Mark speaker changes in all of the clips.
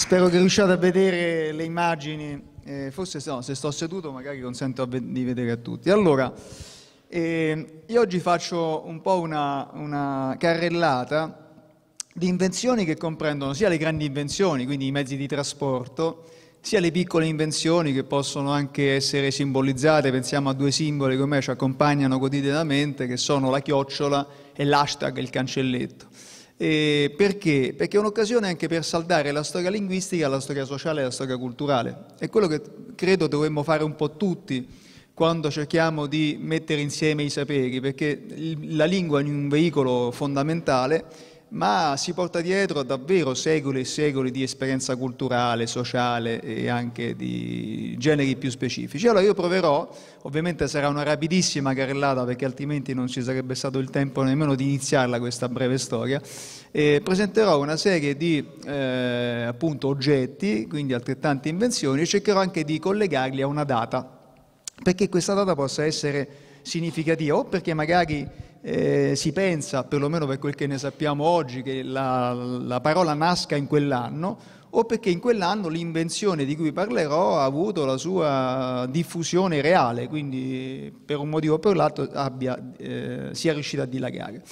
Speaker 1: Spero che riusciate a vedere le immagini, eh, forse no, se sto seduto magari consento di vedere a tutti. Allora, eh, io oggi faccio un po' una, una carrellata di invenzioni che comprendono sia le grandi invenzioni, quindi i mezzi di trasporto, sia le piccole invenzioni che possono anche essere simbolizzate, pensiamo a due simboli che ormai ci accompagnano quotidianamente, che sono la chiocciola e l'hashtag, il cancelletto. Eh, perché? Perché è un'occasione anche per saldare la storia linguistica, la storia sociale e la storia culturale. È quello che credo dovremmo fare un po' tutti quando cerchiamo di mettere insieme i saperi, perché la lingua è un veicolo fondamentale ma si porta dietro davvero secoli e secoli di esperienza culturale, sociale e anche di generi più specifici. Allora io proverò, ovviamente sarà una rapidissima carrellata perché altrimenti non ci sarebbe stato il tempo nemmeno di iniziarla questa breve storia, e presenterò una serie di eh, appunto, oggetti, quindi altrettante invenzioni e cercherò anche di collegarli a una data, perché questa data possa essere significativa o perché magari eh, si pensa, perlomeno per quel che ne sappiamo oggi, che la, la parola nasca in quell'anno, o perché in quell'anno l'invenzione di cui parlerò ha avuto la sua diffusione reale, quindi per un motivo o per l'altro abbia, eh, sia riuscita a dilagare.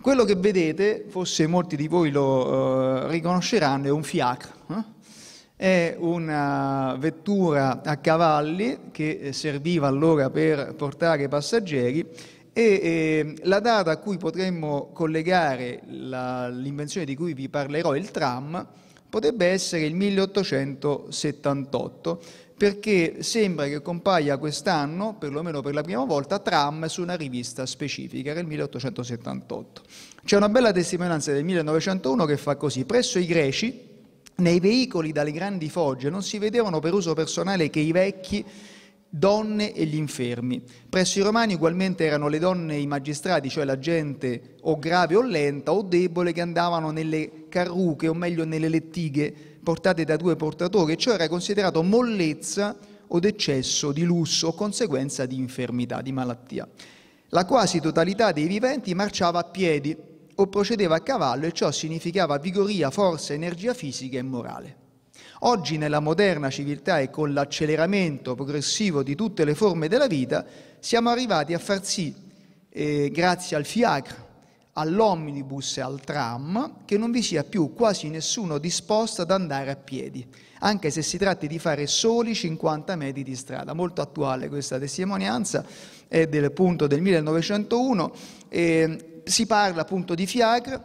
Speaker 1: Quello che vedete, forse molti di voi lo eh, riconosceranno, è un fiacre. Eh? È una vettura a cavalli che serviva allora per portare passeggeri e eh, la data a cui potremmo collegare la, l'invenzione di cui vi parlerò, il tram, potrebbe essere il 1878, perché sembra che compaia quest'anno, perlomeno per la prima volta, tram su una rivista specifica, che il 1878. C'è una bella testimonianza del 1901 che fa così, presso i greci, nei veicoli dalle grandi fogge non si vedevano per uso personale che i vecchi donne e gli infermi. Presso i romani ugualmente erano le donne i magistrati, cioè la gente o grave o lenta o debole che andavano nelle carruche o meglio nelle lettighe portate da due portatori, ciò era considerato mollezza o eccesso di lusso o conseguenza di infermità, di malattia. La quasi totalità dei viventi marciava a piedi o procedeva a cavallo e ciò significava vigoria, forza, energia fisica e morale. Oggi nella moderna civiltà e con l'acceleramento progressivo di tutte le forme della vita siamo arrivati a far sì, eh, grazie al fiacre, all'omnibus e al tram, che non vi sia più quasi nessuno disposto ad andare a piedi, anche se si tratti di fare soli 50 metri di strada. Molto attuale questa testimonianza, è del punto del 1901, eh, si parla appunto di fiacre,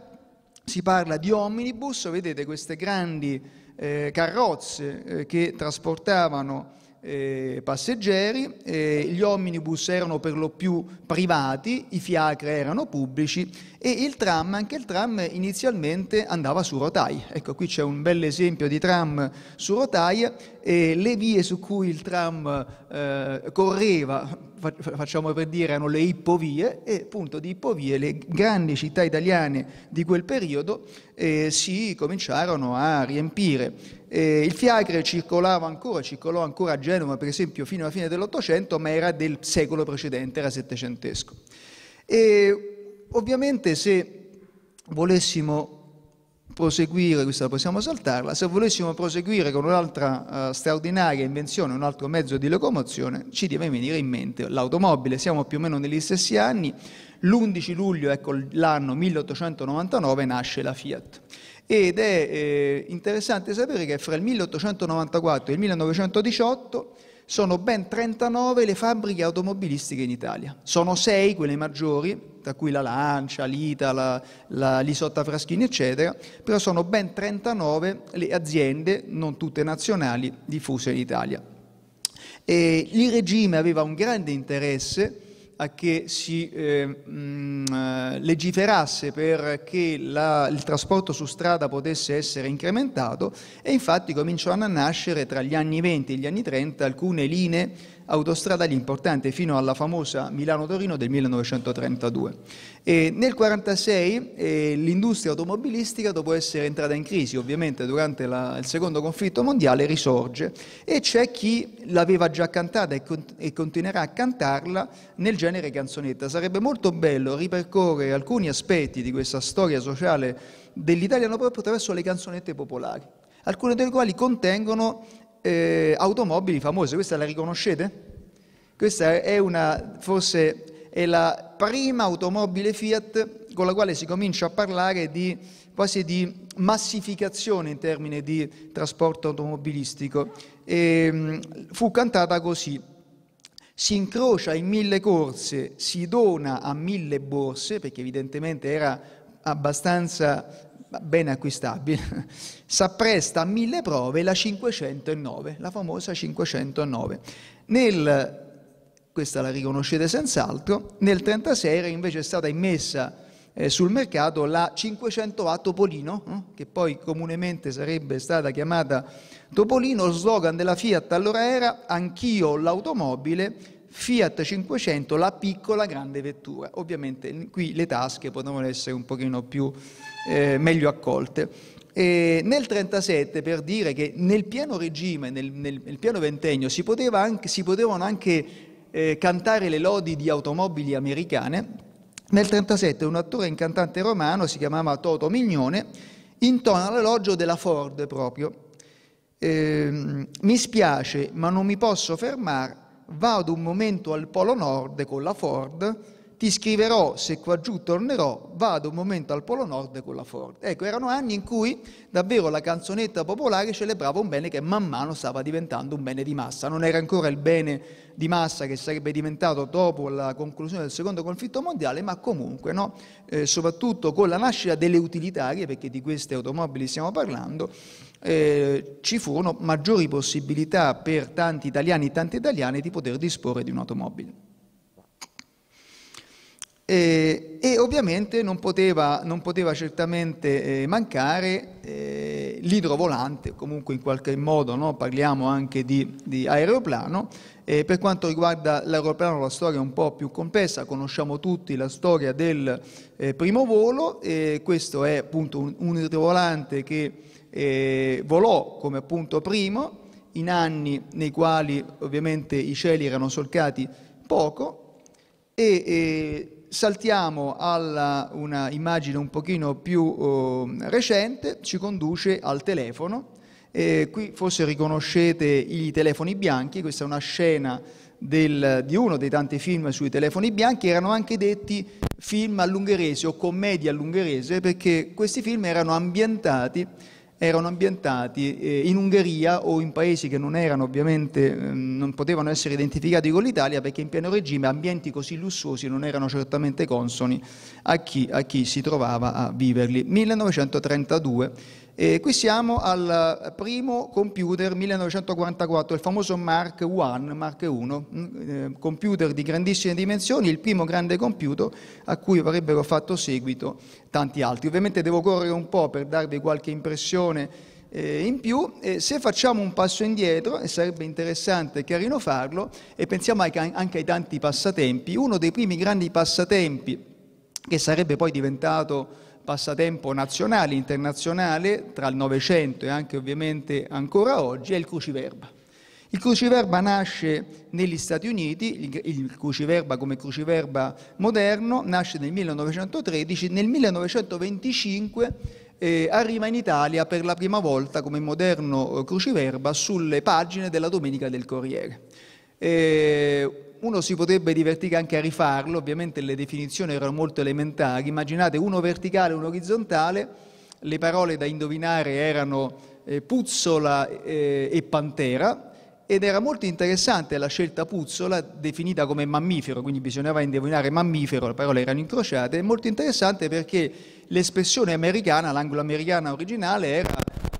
Speaker 1: si parla di omnibus, vedete queste grandi eh, carrozze eh, che trasportavano eh, passeggeri, eh, gli omnibus erano per lo più privati, i fiacre erano pubblici e il tram, anche il tram inizialmente andava su rotaie. Ecco qui c'è un bel esempio di tram su rotaie, e le vie su cui il tram eh, correva facciamo per dire, erano le ippovie e appunto di ippovie le grandi città italiane di quel periodo eh, si cominciarono a riempire. Eh, il fiacre circolava ancora, circolò ancora a Genova per esempio fino alla fine dell'Ottocento, ma era del secolo precedente, era settecentesco. E ovviamente se volessimo proseguire, questa possiamo saltarla, se volessimo proseguire con un'altra uh, straordinaria invenzione, un altro mezzo di locomozione, ci deve venire in mente l'automobile. Siamo più o meno negli stessi anni, l'11 luglio, ecco l'anno 1899, nasce la Fiat. Ed è eh, interessante sapere che fra il 1894 e il 1918 sono ben 39 le fabbriche automobilistiche in Italia. Sono 6 quelle maggiori, tra cui la Lancia, l'Itala, la Lisotta Fraschini, eccetera, però sono ben 39 le aziende, non tutte nazionali, diffuse in Italia. E il regime aveva un grande interesse a che si ehm, mm, eh, mh, legiferasse perché la, il trasporto su strada potesse essere incrementato e infatti cominciano a nascere tra gli anni 20 e gli anni 30 alcune linee autostradali importante fino alla famosa Milano-Torino del 1932. E nel 1946 eh, l'industria automobilistica, dopo essere entrata in crisi ovviamente durante la, il secondo conflitto mondiale, risorge e c'è chi l'aveva già cantata e, con, e continuerà a cantarla nel genere canzonetta. Sarebbe molto bello ripercorrere alcuni aspetti di questa storia sociale dell'italiano proprio attraverso le canzonette popolari alcune delle quali contengono eh, automobili famose, questa la riconoscete? Questa è una, forse è la prima automobile Fiat con la quale si comincia a parlare di, quasi di massificazione in termini di trasporto automobilistico. E, ehm, fu cantata così, si incrocia in mille corse, si dona a mille borse, perché evidentemente era abbastanza ma ben acquistabile, s'appresta a mille prove la 509, la famosa 509. Nel, questa la riconoscete senz'altro, nel 1936 era invece stata immessa eh, sul mercato la 500A Topolino, no? che poi comunemente sarebbe stata chiamata Topolino, lo slogan della Fiat allora era anch'io l'automobile, Fiat 500, la piccola grande vettura. Ovviamente qui le tasche potevano essere un pochino più eh, meglio accolte. E nel 1937, per dire che nel pieno regime, nel, nel, nel pieno ventennio, si, anche, si potevano anche eh, cantare le lodi di automobili americane, nel 1937 un attore e cantante romano, si chiamava Toto Mignone, intona l'elogio della Ford proprio. Eh, mi spiace, ma non mi posso fermare, vado un momento al Polo Nord con la Ford, ti scriverò se qua giù tornerò, vado un momento al Polo Nord con la Ford. Ecco, erano anni in cui davvero la canzonetta popolare celebrava un bene che man mano stava diventando un bene di massa, non era ancora il bene di massa che sarebbe diventato dopo la conclusione del secondo conflitto mondiale, ma comunque, no? eh, soprattutto con la nascita delle utilitarie, perché di queste automobili stiamo parlando, eh, ci furono maggiori possibilità per tanti italiani e tante italiane di poter disporre di un'automobile. Eh, e ovviamente non poteva, non poteva certamente eh, mancare eh, l'idrovolante, comunque in qualche modo no? parliamo anche di, di aeroplano. Eh, per quanto riguarda l'aeroplano la storia è un po' più complessa, conosciamo tutti la storia del eh, primo volo, questo è appunto un, un idrovolante che eh, volò come appunto primo in anni nei quali ovviamente i cieli erano solcati poco e, e Saltiamo a una immagine un pochino più eh, recente, ci conduce al telefono. Eh, qui forse riconoscete i telefoni bianchi, questa è una scena del, di uno dei tanti film sui telefoni bianchi, erano anche detti film all'ungherese o commedia all'ungherese perché questi film erano ambientati erano ambientati eh, in Ungheria o in paesi che non erano ovviamente, eh, non potevano essere identificati con l'Italia perché in pieno regime ambienti così lussuosi non erano certamente consoni a chi, a chi si trovava a viverli. 1932 e qui siamo al primo computer 1944, il famoso Mark I, Mark I, mm, eh, computer di grandissime dimensioni, il primo grande computer a cui avrebbero fatto seguito tanti altri. Ovviamente devo correre un po' per darvi qualche impressione eh, in più, se facciamo un passo indietro, e sarebbe interessante e carino farlo, e pensiamo anche ai tanti passatempi, uno dei primi grandi passatempi che sarebbe poi diventato passatempo nazionale, internazionale, tra il Novecento e anche ovviamente ancora oggi, è il cruciverba. Il cruciverba nasce negli Stati Uniti, il cruciverba come cruciverba moderno nasce nel 1913, nel 1925 eh, arriva in Italia per la prima volta come moderno eh, cruciverba sulle pagine della Domenica del Corriere. Eh, uno si potrebbe divertire anche a rifarlo, ovviamente le definizioni erano molto elementari, immaginate uno verticale e uno orizzontale, le parole da indovinare erano eh, puzzola eh, e pantera ed era molto interessante la scelta puzzola definita come mammifero, quindi bisognava indovinare mammifero, le parole erano incrociate, è molto interessante perché l'espressione americana, l'anglo-americana originale era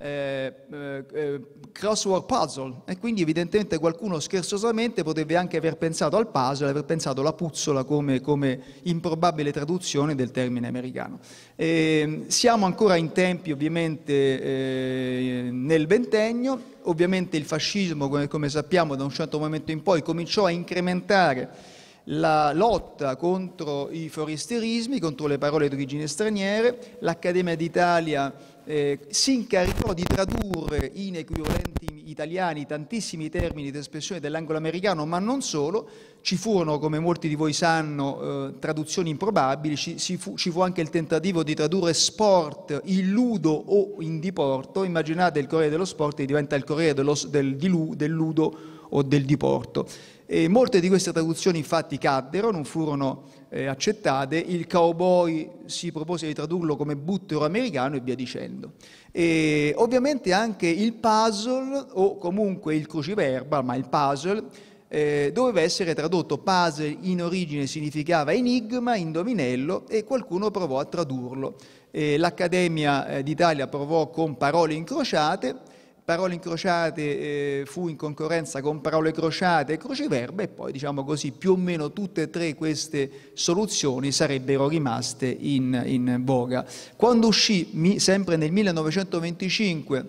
Speaker 1: eh, eh, eh, crossword puzzle e quindi evidentemente qualcuno scherzosamente potrebbe anche aver pensato al puzzle, aver pensato alla puzzola come, come improbabile traduzione del termine americano. Eh, siamo ancora in tempi ovviamente eh, nel ventennio, ovviamente il fascismo come, come sappiamo da un certo momento in poi cominciò a incrementare la lotta contro i foristerismi, contro le parole d'origine straniere, l'Accademia d'Italia eh, si incaricò di tradurre in equivalenti italiani tantissimi termini di espressione dell'anglo-americano, ma non solo, ci furono, come molti di voi sanno, eh, traduzioni improbabili, ci, fu, ci fu anche il tentativo di tradurre sport in ludo o in diporto, immaginate il Corriere dello Sport che diventa il Corriere dello, del, del ludo o del diporto. E molte di queste traduzioni infatti caddero, non furono eh, accettate, il cowboy si propose di tradurlo come buttero americano e via dicendo. E ovviamente anche il puzzle o comunque il cruciverba, ma il puzzle, eh, doveva essere tradotto puzzle in origine significava enigma, indovinello e qualcuno provò a tradurlo. Eh, L'Accademia d'Italia provò con parole incrociate parole incrociate eh, fu in concorrenza con parole crociate e crociverba e poi diciamo così più o meno tutte e tre queste soluzioni sarebbero rimaste in, in voga. Quando uscì, mi, sempre nel 1925,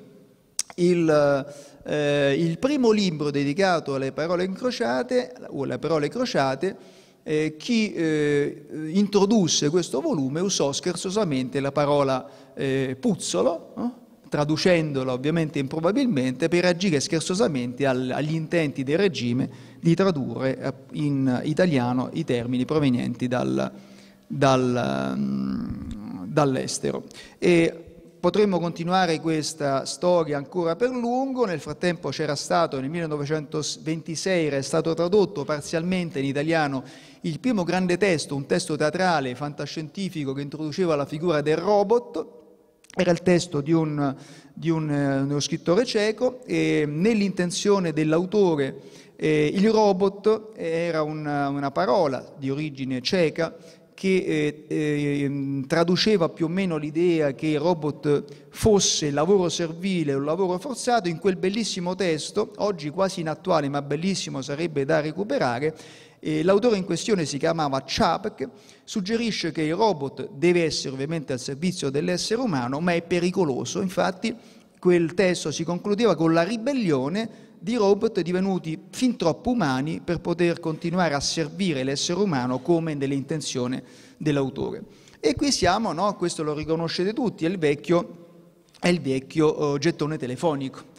Speaker 1: il, eh, il, primo libro dedicato alle parole incrociate o alle parole crociate, eh, chi eh, introdusse questo volume usò scherzosamente la parola eh, puzzolo, no? traducendola ovviamente improbabilmente, per reagire scherzosamente agli intenti del regime di tradurre eh, in italiano i termini provenienti dal, dal, mm, dall'estero. E potremmo continuare questa storia ancora per lungo, nel frattempo c'era stato nel 1926 era stato tradotto parzialmente in italiano il primo grande testo, un testo teatrale fantascientifico che introduceva la figura del robot era il testo di, un, di un, eh, uno scrittore cieco e nell'intenzione dell'autore eh, il robot era una, una, parola di origine cieca che eh, eh, traduceva più o meno l'idea che il robot fosse lavoro servile o lavoro forzato in quel bellissimo testo, oggi quasi inattuale ma bellissimo sarebbe da recuperare, l'autore in questione si chiamava Chapek, suggerisce che il robot deve essere ovviamente al servizio dell'essere umano, ma è pericoloso. Infatti quel testo si concludeva con la ribellione di robot divenuti fin troppo umani per poter continuare a servire l'essere umano come nell'intenzione dell'autore. E qui siamo, no? questo lo riconoscete tutti, è il vecchio, è il vecchio uh, gettone telefonico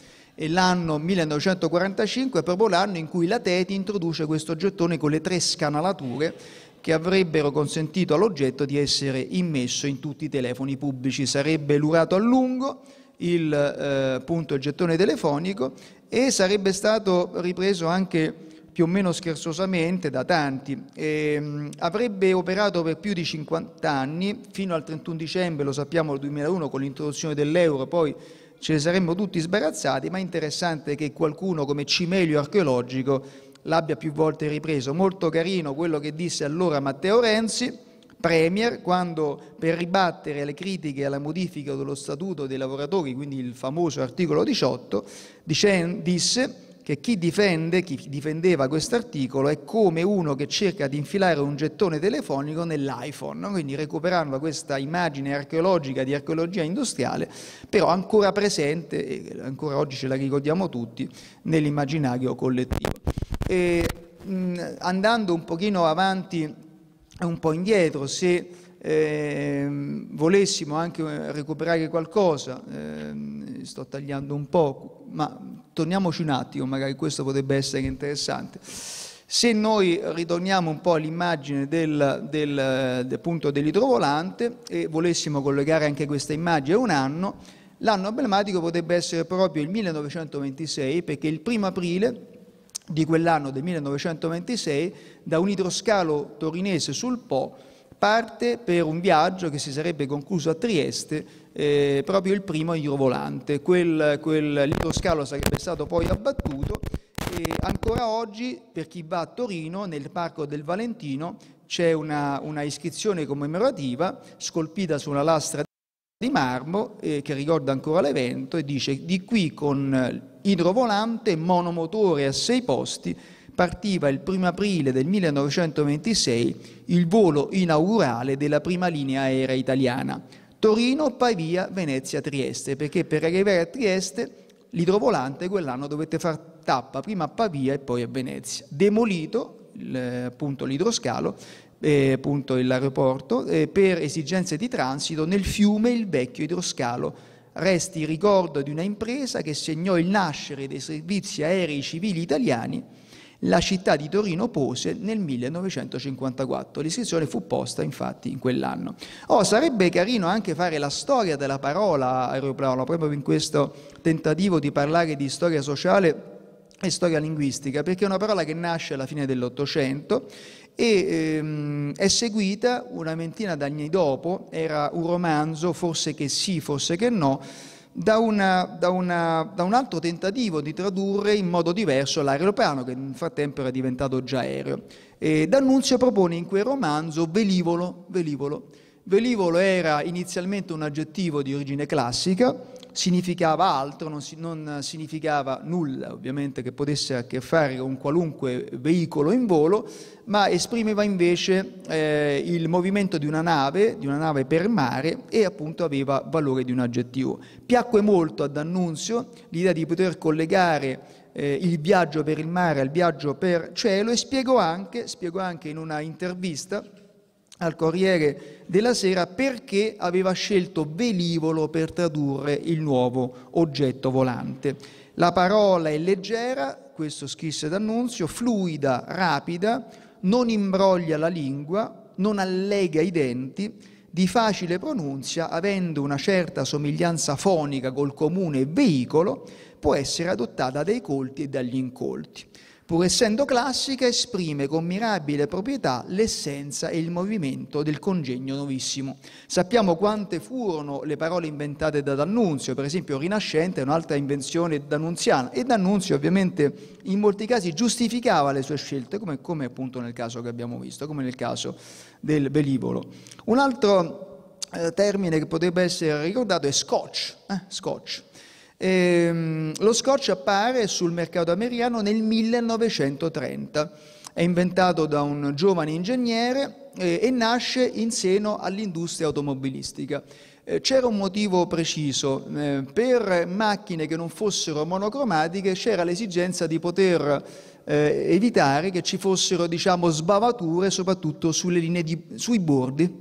Speaker 1: l'anno 1945, è proprio l'anno in cui la Teti introduce questo gettone con le tre scanalature che avrebbero consentito all'oggetto di essere immesso in tutti i telefoni pubblici. Sarebbe lurato a lungo il, eh, punto, il gettone telefonico e sarebbe stato ripreso anche più o meno scherzosamente da tanti. E, ehm, avrebbe operato per più di 50 anni, fino al 31 dicembre, lo sappiamo, del 2001 con l'introduzione dell'euro, poi ce ne saremmo tutti sbarazzati, ma è interessante che qualcuno come Cimelio archeologico l'abbia più volte ripreso. Molto carino quello che disse allora Matteo Renzi, Premier, quando per ribattere le critiche alla modifica dello Statuto dei lavoratori, quindi il famoso articolo 18, dice, disse che chi difende, chi difendeva questo articolo, è come uno che cerca di infilare un gettone telefonico nell'iPhone, no? quindi recuperando questa immagine archeologica di archeologia industriale, però ancora presente, e ancora oggi ce la ricordiamo tutti, nell'immaginario collettivo. E, mh, andando un pochino avanti e un po' indietro, se eh, volessimo anche eh, recuperare qualcosa, eh, sto tagliando un po', ma torniamoci un attimo, magari questo potrebbe essere interessante. Se noi ritorniamo un po' all'immagine del, del, del eh, dell'idrovolante e volessimo collegare anche questa immagine a un anno, l'anno emblematico potrebbe essere proprio il 1926 perché il primo aprile di quell'anno del 1926 da un idroscalo torinese sul Po parte per un viaggio che si sarebbe concluso a Trieste, eh, proprio il primo idrovolante. Quel, quel scalo sarebbe stato poi abbattuto e ancora oggi per chi va a Torino nel Parco del Valentino c'è una, una iscrizione commemorativa scolpita su una lastra di marmo eh, che ricorda ancora l'evento e dice di qui con idrovolante monomotore a sei posti partiva il 1 aprile del 1926 il volo inaugurale della prima linea aerea italiana, Torino, Pavia, Venezia, Trieste, perché per arrivare a Trieste l'idrovolante quell'anno dovette far tappa prima a Pavia e poi a Venezia. Demolito appunto l'idroscalo, eh, appunto l'aeroporto, eh, per esigenze di transito nel fiume il vecchio idroscalo. Resti ricordo di una impresa che segnò il nascere dei servizi aerei civili italiani la città di Torino pose nel 1954. L'iscrizione fu posta infatti in quell'anno. Oh, sarebbe carino anche fare la storia della parola aeroplano, proprio in questo tentativo di parlare di storia sociale e storia linguistica, perché è una parola che nasce alla fine dell'Ottocento e ehm, è seguita una ventina d'anni dopo, era un romanzo, forse che sì, forse che no, da, una, da, una, da, un altro tentativo di tradurre in modo diverso l'aeroplano, che nel frattempo era diventato già aereo. E D'Annunzio propone in quel romanzo velivolo, velivolo. Velivolo era inizialmente un aggettivo di origine classica, significava altro, non, si, non, significava nulla, ovviamente che potesse a che fare con qualunque veicolo in volo, ma esprimeva invece eh, il movimento di una nave, di una nave per mare e appunto aveva valore di un aggettivo. Piacque molto ad Annunzio l'idea di poter collegare eh, il viaggio per il mare al viaggio per cielo e spiegò anche, spiegò anche in una intervista, al Corriere della Sera perché aveva scelto velivolo per tradurre il nuovo oggetto volante. La parola è leggera, questo scrisse D'Annunzio, fluida, rapida, non imbroglia la lingua, non allega i denti, di facile pronunzia, avendo una certa somiglianza fonica col comune veicolo, può essere adottata dai colti e dagli incolti pur essendo classica, esprime con mirabile proprietà l'essenza e il movimento del congegno novissimo. Sappiamo quante furono le parole inventate da D'Annunzio, per esempio Rinascente è un'altra invenzione d'annunziana, e D'Annunzio ovviamente in molti casi giustificava le sue scelte, come, come appunto nel caso che abbiamo visto, come nel caso del velivolo. Un altro eh, termine che potrebbe essere ricordato è scotch, eh, scotch Ehm, lo scotch appare sul mercato americano nel 1930, è inventato da un giovane ingegnere eh, e nasce in seno all'industria automobilistica. Eh, c'era un motivo preciso, eh, per macchine che non fossero monocromatiche c'era l'esigenza di poter eh, evitare che ci fossero diciamo, sbavature soprattutto linee di, sui bordi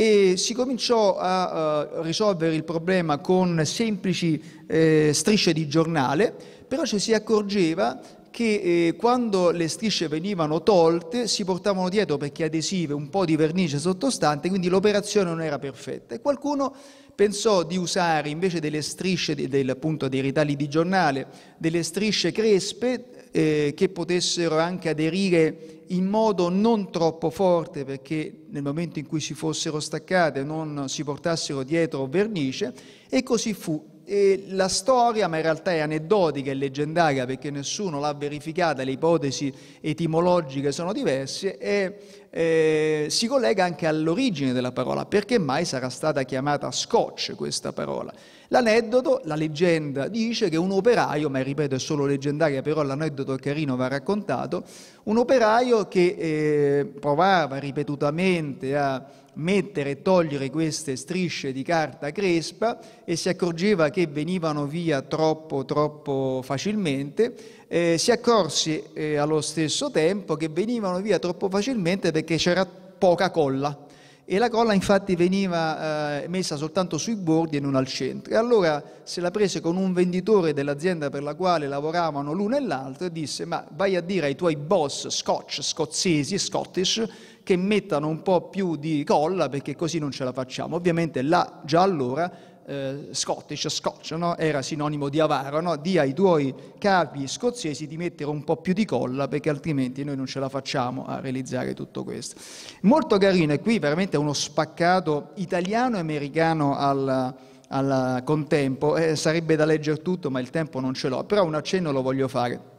Speaker 1: e si cominciò a uh, risolvere il problema con semplici eh, strisce di giornale, però ci si accorgeva che eh, quando le strisce venivano tolte si portavano dietro perché adesive un po' di vernice sottostante, quindi l'operazione non era perfetta. E qualcuno pensò di usare invece delle strisce, del, appunto dei ritagli di giornale, delle strisce crespe eh, che potessero anche aderire in modo non troppo forte perché nel momento in cui si fossero staccate non si portassero dietro vernice e così fu. E la storia, ma in realtà è aneddotica e leggendaria perché nessuno l'ha verificata, le ipotesi etimologiche sono diverse, è eh, si collega anche all'origine della parola, perché mai sarà stata chiamata scotch questa parola. L'aneddoto, la leggenda dice che un operaio, ma ripeto è solo leggendaria, però l'aneddoto è carino, va raccontato, un operaio che eh, provava ripetutamente a mettere e togliere queste strisce di carta crespa e si accorgeva che venivano via troppo, troppo facilmente, eh, si accorsi eh, allo stesso tempo che venivano via troppo facilmente perché c'era poca colla e la colla infatti veniva eh, messa soltanto sui bordi e non al centro. E allora se la prese con un venditore dell'azienda per la quale lavoravano l'uno e l'altro e disse ma vai a dire ai tuoi boss scotch, scozzesi, scottish, che mettano un po' più di colla perché così non ce la facciamo. Ovviamente là già allora eh, Scottish, Scotch, no? era sinonimo di avaro, no? di ai tuoi capi scozzesi di mettere un po' più di colla perché altrimenti noi non ce la facciamo a realizzare tutto questo. Molto carino e qui veramente uno spaccato italiano e americano al, al contempo, eh, sarebbe da leggere tutto ma il tempo non ce l'ho, però un accenno lo voglio fare.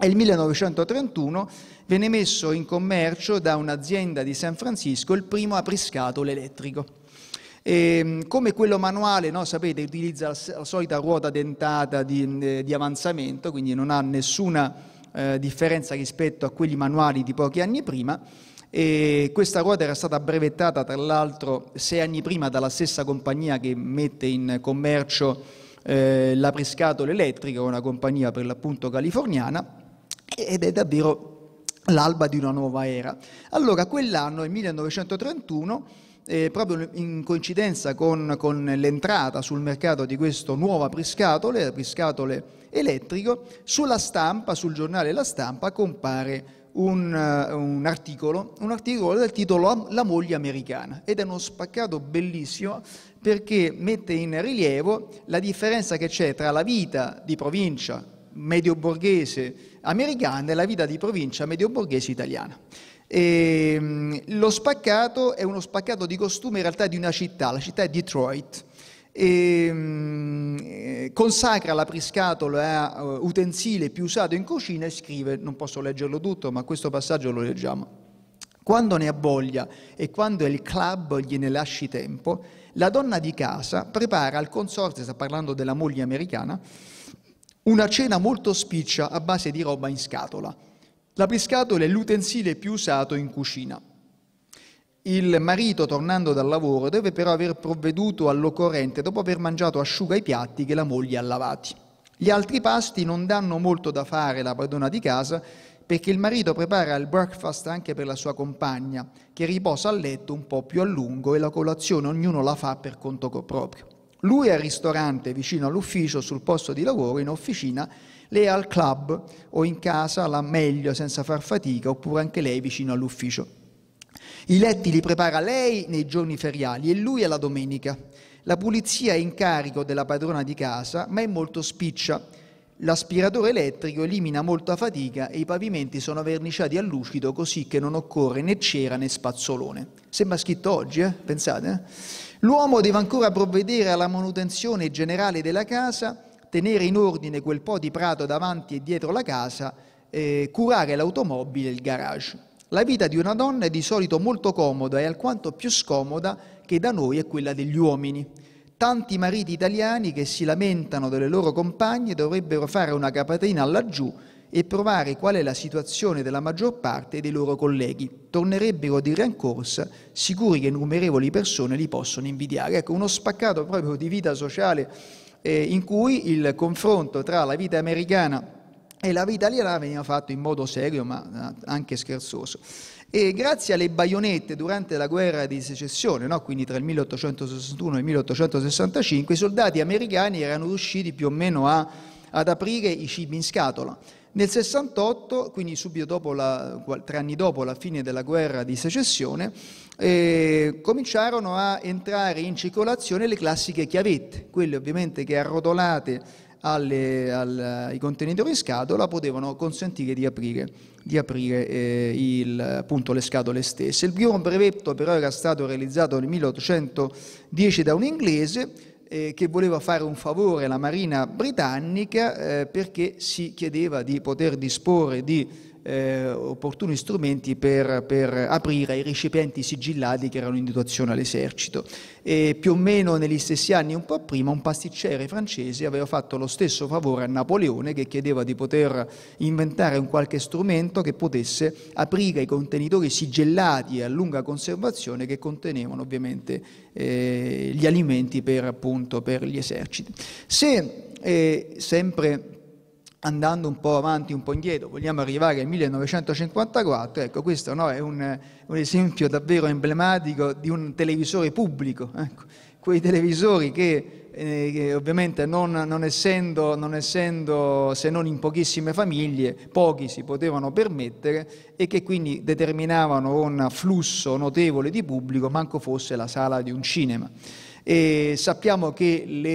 Speaker 1: Nel 1931 viene messo in commercio da un'azienda di San Francisco il primo apriscatole elettrico e, ehm, come quello manuale, no, sapete, utilizza la, solita ruota dentata di, eh, di avanzamento, quindi non ha nessuna eh, differenza rispetto a quelli manuali di pochi anni prima. E questa ruota era stata brevettata tra l'altro sei anni prima dalla stessa compagnia che mette in commercio eh, la Prescatole Elettrica, una compagnia per l'appunto californiana, ed è davvero l'alba di una nuova era. Allora, quell'anno, nel 1931, eh, proprio in coincidenza con, con l'entrata sul mercato di questo nuovo apriscatole, apriscatole elettrico, sulla stampa, sul giornale La Stampa, compare un, eh, un, articolo, un articolo dal titolo La moglie americana ed è uno spaccato bellissimo perché mette in rilievo la differenza che c'è tra la vita di provincia medio borghese americana e la vita di provincia medio borghese italiana. E, ehm, lo spaccato è uno spaccato di costume in realtà di una città, la città è Detroit. E, ehm, eh, consacra la priscatola a eh, utensile più usato in cucina e scrive, non posso leggerlo tutto, ma questo passaggio lo leggiamo. Quando ne ha voglia e quando il club gliene lasci tempo, la donna di casa prepara al consorzio, sta parlando della moglie americana, una cena molto spiccia a base di roba in scatola. L'apriscatole è l'utensile più usato in cucina. Il marito, tornando dal lavoro, deve però aver provveduto all'occorrente dopo aver mangiato asciuga i piatti che la moglie ha lavati. Gli altri pasti non danno molto da fare alla padrona di casa perché il marito prepara il breakfast anche per la sua compagna, che riposa a letto un po' più a lungo e la colazione ognuno la fa per conto proprio. Lui è al ristorante vicino all'ufficio sul posto di lavoro in officina lei al club o in casa la meglio senza far fatica, oppure anche lei vicino all'ufficio. I letti li prepara lei nei giorni feriali e lui alla domenica. La pulizia è in carico della padrona di casa, ma è molto spiccia. L'aspiratore elettrico elimina molta fatica e i pavimenti sono verniciati a lucido così che non occorre né cera né spazzolone. Sembra scritto oggi, eh? pensate. Eh? L'uomo deve ancora provvedere alla manutenzione generale della casa tenere in ordine quel po' di prato davanti e dietro la casa, eh, curare l'automobile e il garage. La vita di una donna è di solito molto comoda e alquanto più scomoda che da noi è quella degli uomini. Tanti mariti italiani che si lamentano delle loro compagne dovrebbero fare una capatina laggiù e provare qual è la situazione della maggior parte dei loro colleghi. Tornerebbero di rancorsa, sicuri che innumerevoli persone li possono invidiare. Ecco, uno spaccato proprio di vita sociale eh, in cui il confronto tra la vita americana e la vita italiana veniva fatto in modo serio ma eh, anche scherzoso. E grazie alle baionette durante la guerra di secessione, no? quindi tra il 1861 e il 1865, i soldati americani erano riusciti più o meno a, ad aprire i cibi in scatola nel 68, quindi subito dopo la, tre anni dopo la fine della guerra di secessione, eh, cominciarono a entrare in circolazione le classiche chiavette, quelle ovviamente che arrotolate alle, al, ai contenitori in scatola potevano consentire di aprire, di aprire eh, il, appunto, le scatole stesse. Il primo brevetto però era stato realizzato nel 1810 da un inglese eh, che voleva fare un favore alla Marina britannica eh, perché si chiedeva di poter disporre di eh, opportuni strumenti per, per, aprire ai recipienti sigillati che erano in dotazione all'esercito. E più o meno negli stessi anni, un po' prima, un pasticciere francese aveva fatto lo stesso favore a Napoleone che chiedeva di poter inventare un qualche strumento che potesse aprire i contenitori sigillati a lunga conservazione che contenevano ovviamente eh, gli alimenti per, appunto, per gli eserciti. Se eh, sempre andando un po' avanti, un po' indietro, vogliamo arrivare al 1954, ecco questo no, è un, un, esempio davvero emblematico di un televisore pubblico, ecco, quei televisori che, eh, che ovviamente non, non, essendo, non, essendo, se non in pochissime famiglie, pochi si potevano permettere e che quindi determinavano un flusso notevole di pubblico, manco fosse la sala di un cinema. E sappiamo che le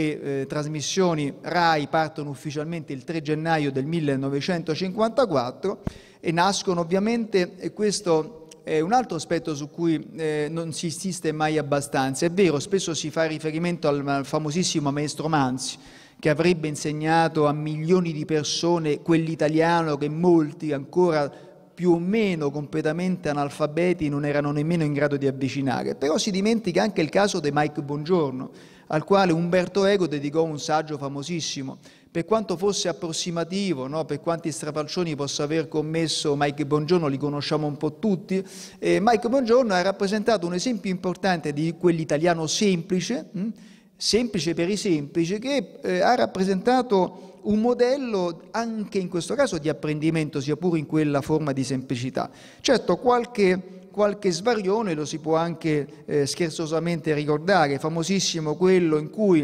Speaker 1: eh, trasmissioni RAI partono ufficialmente il 3 gennaio del 1954 e nascono ovviamente, e questo è un altro aspetto su cui eh, non si insiste mai abbastanza, è vero, spesso si fa riferimento al, al famosissimo maestro Manzi, che avrebbe insegnato a milioni di persone quell'italiano che molti ancora più o meno completamente analfabeti non erano nemmeno in grado di avvicinare. Però si dimentica anche il caso di Mike Bongiorno, al quale Umberto Eco dedicò un saggio famosissimo. Per quanto fosse approssimativo, no? per quanti strapalcioni possa aver commesso Mike Bongiorno, li conosciamo un po' tutti, eh, Mike Bongiorno ha rappresentato un esempio importante di quell'italiano semplice, mh? Hm, semplice per i semplici, che eh, ha rappresentato un modello anche in questo caso di apprendimento, sia pure in quella forma di semplicità. Certo, qualche qualche svarione lo si può anche eh, scherzosamente ricordare, famosissimo quello in cui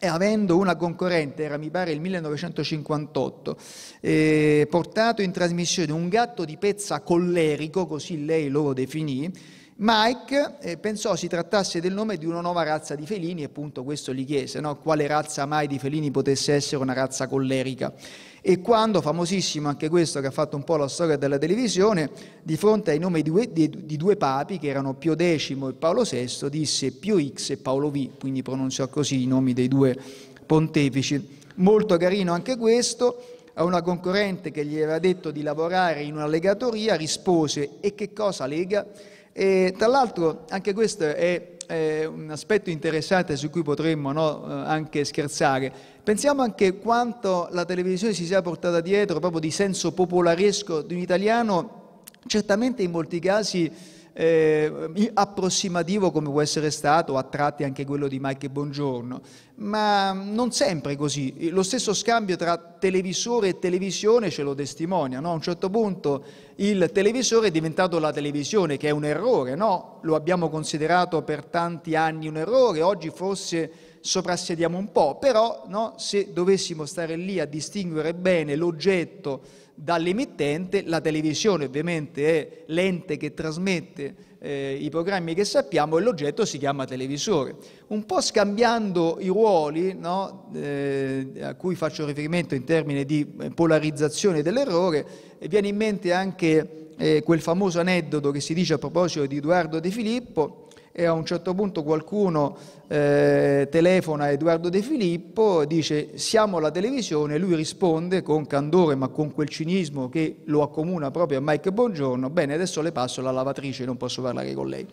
Speaker 1: eh, avendo una concorrente, era mi pare il 1958, eh, portato in trasmissione un gatto di pezza collerico, così lei lo definì, Mike eh, pensò si trattasse del nome di una nuova razza di felini, e appunto questo gli chiese, no? quale razza mai di felini potesse essere una razza collerica. E quando, famosissimo anche questo che ha fatto un po' la storia della televisione, di fronte ai nomi di due, di, di due papi, che erano Pio X e Paolo VI, disse Pio X e Paolo V, quindi pronunciò così i nomi dei due pontefici. Molto carino anche questo, a una concorrente che gli aveva detto di lavorare in una legatoria rispose e che cosa lega? E, tra l'altro anche questo è, è, un aspetto interessante su cui potremmo no, eh, anche scherzare. Pensiamo anche quanto la televisione si sia portata dietro proprio di senso popolaresco di un italiano, certamente in molti casi eh, approssimativo come può essere stato a tratti anche quello di Mike Bongiorno, ma non sempre così. Lo stesso scambio tra televisore e televisione ce lo testimonia. No? A un certo punto il televisore è diventato la televisione, che è un errore, no? lo abbiamo considerato per tanti anni un errore, oggi forse soprassediamo un po', però no? se dovessimo stare lì a distinguere bene l'oggetto dall'emittente, la televisione ovviamente è l'ente che trasmette eh, i programmi che sappiamo e l'oggetto si chiama televisore. Un po' scambiando i ruoli no, eh, a cui faccio riferimento in termini di eh, polarizzazione dell'errore, eh, viene in mente anche eh, quel famoso aneddoto che si dice a proposito di Edoardo De Filippo, e a un certo punto qualcuno eh, telefona a Edoardo De Filippo, dice siamo alla televisione, lui risponde con candore ma con quel cinismo che lo accomuna proprio a Mike Buongiorno, bene adesso le passo la lavatrice, non posso parlare con lei.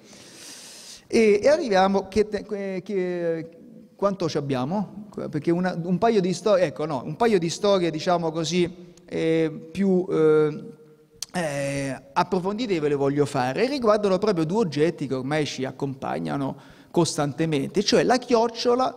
Speaker 1: E, e arriviamo, che, che, quanto ci abbiamo? Perché una, un, paio di storie, ecco, no, un paio di storie, diciamo così, eh, più... Eh, eh, approfondite ve le voglio fare, riguardano proprio due oggetti che ormai ci accompagnano costantemente, cioè la chiocciola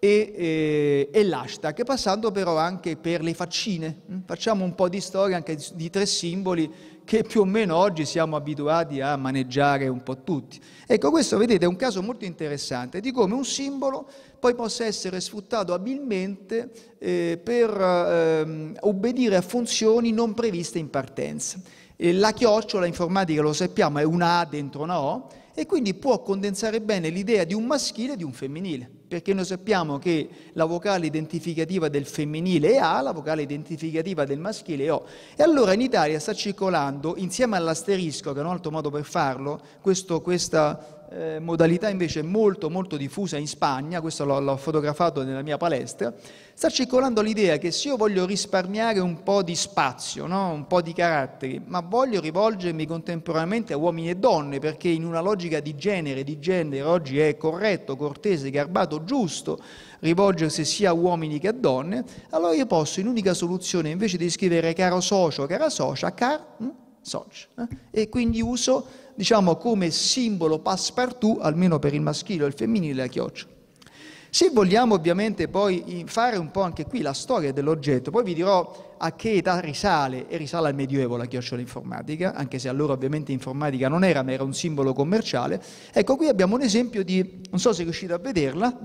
Speaker 1: e, eh, e, e l'hashtag, passando però anche per le faccine. Mm? Facciamo un po' di storia anche di tre simboli che più o meno oggi siamo abituati a maneggiare un po' tutti. Ecco, questo vedete è un caso molto interessante di come un simbolo poi possa essere sfruttato abilmente eh, per eh, obbedire a funzioni non previste in partenza. E la chiocciola informatica, lo sappiamo, è una A dentro una O e quindi può condensare bene l'idea di un maschile e di un femminile perché noi sappiamo che la vocale identificativa del femminile è A, la vocale identificativa del maschile è O. E allora in Italia sta circolando, insieme all'asterisco, che è un altro modo per farlo, questo, questa eh, modalità invece molto molto diffusa in Spagna, questo l'ho, l'ho fotografato nella mia palestra, sta circolando l'idea che se io voglio risparmiare un po' di spazio, no? un po' di caratteri, ma voglio rivolgermi contemporaneamente a uomini e donne, perché in una logica di genere, di genere oggi è corretto, cortese, garbato, giusto rivolgersi sia a uomini che a donne, allora io posso in unica soluzione invece di scrivere caro socio, cara socia, car mh, mm, socio, eh? e quindi uso diciamo, come simbolo passepartout, almeno per il maschile e il femminile, la chioccia. Se vogliamo ovviamente poi fare un po' anche qui la storia dell'oggetto, poi vi dirò a che età risale, e risale al Medioevo la chiocciola informatica, anche se allora ovviamente informatica non era, ma era un simbolo commerciale. Ecco, qui abbiamo un esempio di, non so se riuscite a vederla,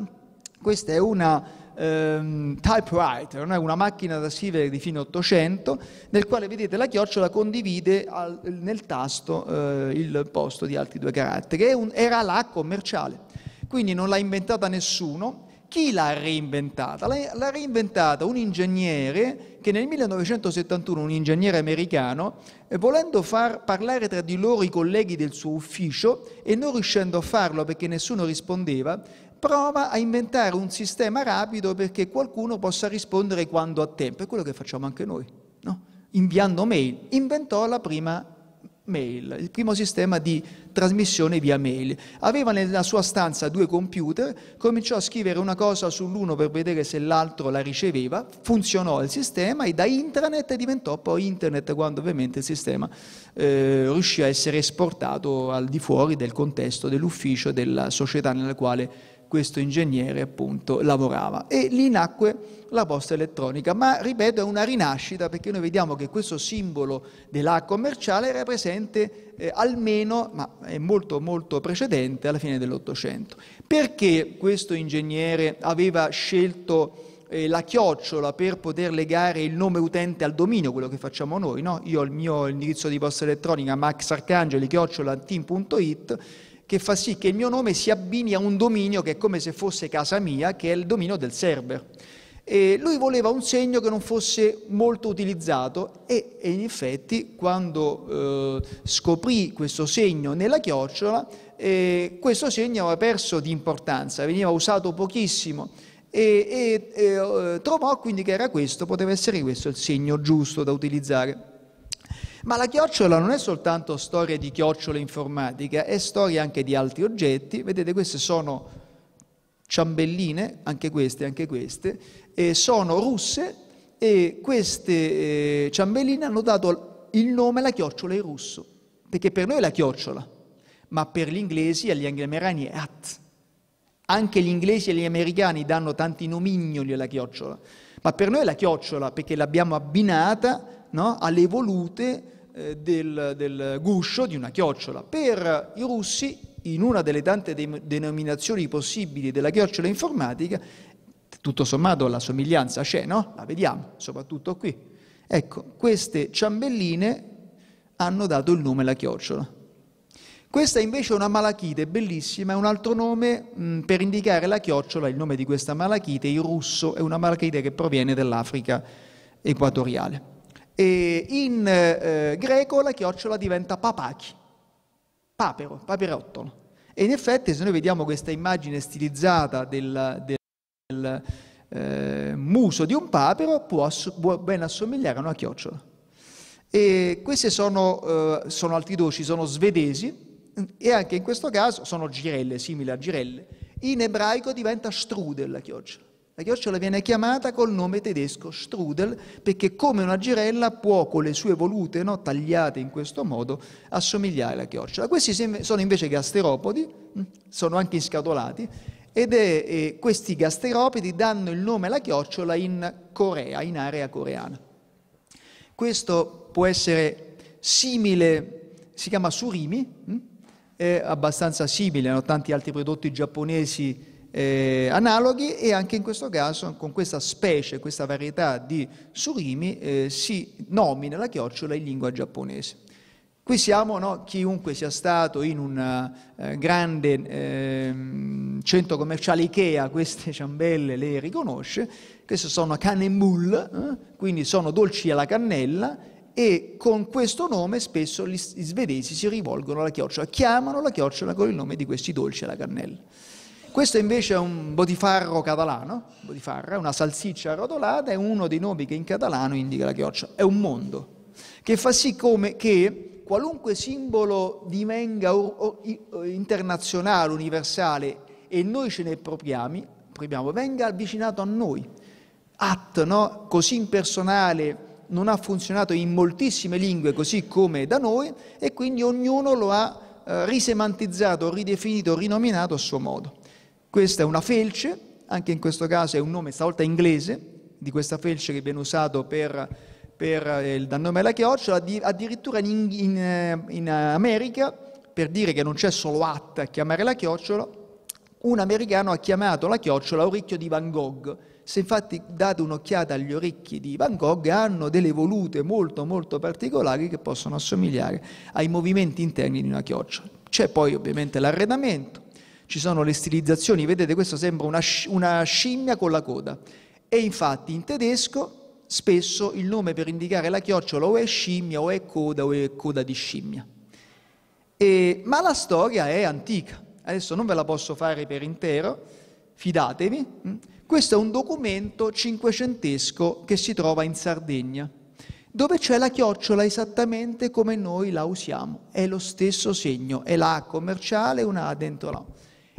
Speaker 1: questa è una ehm, typewriter, no? una macchina da scrivere di fine 800, nel quale vedete la chiocciola condivide al, nel tasto eh, il posto di altri due caratteri. Un, era la commerciale, quindi non l'ha inventata nessuno. Chi l'ha reinventata? L'ha reinventata un ingegnere che nel 1971, un ingegnere americano, eh, volendo far parlare tra di loro i colleghi del suo ufficio e non riuscendo a farlo perché nessuno rispondeva, prova a inventare un sistema rapido perché qualcuno possa rispondere quando ha tempo. È quello che facciamo anche noi, no? inviando mail. Inventò la prima mail, il primo sistema di trasmissione via mail. Aveva nella sua stanza due computer, cominciò a scrivere una cosa sull'uno per vedere se l'altro la riceveva, funzionò il sistema e da intranet diventò poi internet quando ovviamente il sistema eh, riuscì a essere esportato al di fuori del contesto dell'ufficio della società nella quale questo ingegnere appunto lavorava. E lì nacque la posta elettronica, ma ripeto è una rinascita perché noi vediamo che questo simbolo dell'A commerciale era presente eh, almeno, ma è molto molto precedente, alla fine dell'Ottocento. Perché questo ingegnere aveva scelto eh, la chiocciola per poter legare il nome utente al dominio, quello che facciamo noi, no? io ho il mio indirizzo di posta elettronica maxarcangeli.it che fa sì che il mio nome si abbini a un dominio che è come se fosse casa mia, che è il dominio del server. E lui voleva un segno che non fosse molto utilizzato e, e in effetti quando eh, scoprì questo segno nella chiocciola, eh, questo segno aveva perso di importanza, veniva usato pochissimo e, e, e eh, trovò quindi che era questo, poteva essere questo il segno giusto da utilizzare. Ma la chiocciola non è soltanto storia di chiocciole informatica, è storia anche di altri oggetti. Vedete, queste sono ciambelline, anche queste, anche queste, eh, sono russe e queste eh, ciambelline hanno dato il nome alla chiocciola in russo, perché per noi è la chiocciola, ma per gli inglesi e gli angloamericani è at. Anche gli inglesi e gli americani danno tanti nomignoli alla chiocciola, ma per noi è la chiocciola perché l'abbiamo abbinata no, alle volute eh, del, del, guscio, di una chiocciola. Per i russi, in una delle tante de- denominazioni possibili della chiocciola informatica, tutto sommato la somiglianza c'è, no? La vediamo, soprattutto qui. Ecco, queste ciambelline hanno dato il nome alla chiocciola. Questa invece è una malachite bellissima, è un altro nome mh, mm, per indicare la chiocciola, il nome di questa malachite in russo è una malachite che proviene dall'Africa equatoriale. E in eh, greco la chiocciola diventa papachi, papero, paperottolo. E in effetti se noi vediamo questa immagine stilizzata del, del, del eh, muso di un papero può, può, ben assomigliare a una chiocciola. E questi sono, eh, sono altri doci, sono svedesi e anche in questo caso sono girelle, simili a girelle. In ebraico diventa strudel la chiocciola. La chiocciola viene chiamata col nome tedesco strudel perché come una girella può con le sue volute no, tagliate in questo modo assomigliare alla chiocciola. Questi sono invece gasteropodi, mm, sono anche scatolati ed è, eh, questi gasteropodi danno il nome alla chiocciola in Corea, in area coreana. Questo può essere simile, si chiama surimi, mm, è abbastanza simile, hanno tanti altri prodotti giapponesi eh, analoghi e anche in questo caso con questa specie, questa varietà di surimi eh, si nomina la chiocciola in lingua giapponese. Qui siamo, no? chiunque sia stato in un eh, grande ehm, centro commerciale Ikea, queste ciambelle le riconosce, queste sono canemul, eh, quindi sono dolci alla cannella e con questo nome spesso gli svedesi si rivolgono alla chiocciola, chiamano la chiocciola con il nome di questi dolci alla cannella. Questo invece è un botifarro catalano, botifarra, una salsiccia arrotolata, è uno dei nomi che in catalano indica la chioccia. È un mondo che fa sì come che qualunque simbolo divenga internazionale, universale, e noi ce ne propriamo, venga avvicinato a noi. At, no? così impersonale, non ha funzionato in moltissime lingue così come da noi, e quindi ognuno lo ha eh, risemantizzato, ridefinito, rinominato a suo modo. Questa è una felce, anche in questo caso è un nome stavolta inglese, di questa felce che viene usato per, per eh, il dal nome alla chiocciola, addirittura in, in, eh, in, eh, America, per dire che non c'è solo atta a chiamare la chiocciola, un americano ha chiamato la chiocciola orecchio di Van Gogh. Se infatti date un'occhiata agli orecchi di Van Gogh hanno delle volute molto molto particolari che possono assomigliare ai movimenti interni di una chiocciola. C'è poi ovviamente l'arredamento, ci sono le stilizzazioni, vedete questo sembra una, una scimmia con la coda. E infatti in tedesco spesso il nome per indicare la chiocciola o è scimmia o è coda o è coda di scimmia. E, ma la storia è antica, adesso non ve la posso fare per intero, fidatevi. Hm? Questo è un documento cinquecentesco che si trova in Sardegna, dove c'è la chiocciola esattamente come noi la usiamo, è lo stesso segno, è la A commerciale, una A dentro la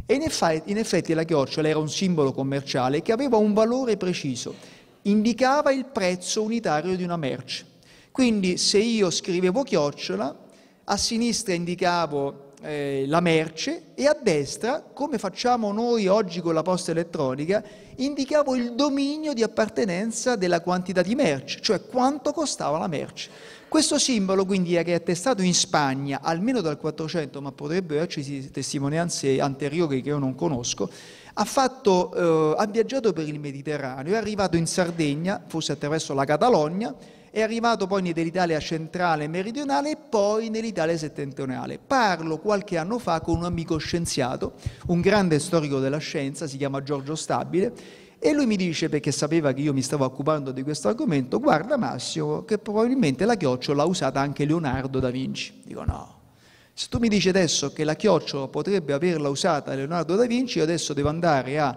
Speaker 1: e in effetti, in effetti la chiocciola era un simbolo commerciale che aveva un valore preciso, indicava il prezzo unitario di una merce. Quindi se io scrivevo chiocciola, a sinistra indicavo eh, la merce e a destra, come facciamo noi oggi con la posta elettronica, indicavo il dominio di appartenenza della quantità di merce, cioè quanto costava la merce. Questo simbolo quindi è attestato in Spagna, almeno dal 400, ma potrebbero esserci testimonianze anteriori che io non conosco, ha, fatto, eh, ha viaggiato per il Mediterraneo, è arrivato in Sardegna, forse attraverso la Catalogna, è arrivato poi nell'Italia centrale e meridionale e poi nell'Italia settentrionale. Parlo qualche anno fa con un amico scienziato, un grande storico della scienza, si chiama Giorgio Stabile, e lui mi dice, perché sapeva che io mi stavo occupando di questo argomento, guarda Massimo, che probabilmente la chiocciola l'ha usata anche Leonardo da Vinci. Dico no. Se tu mi dici adesso che la chiocciola potrebbe averla usata Leonardo da Vinci, io adesso devo andare a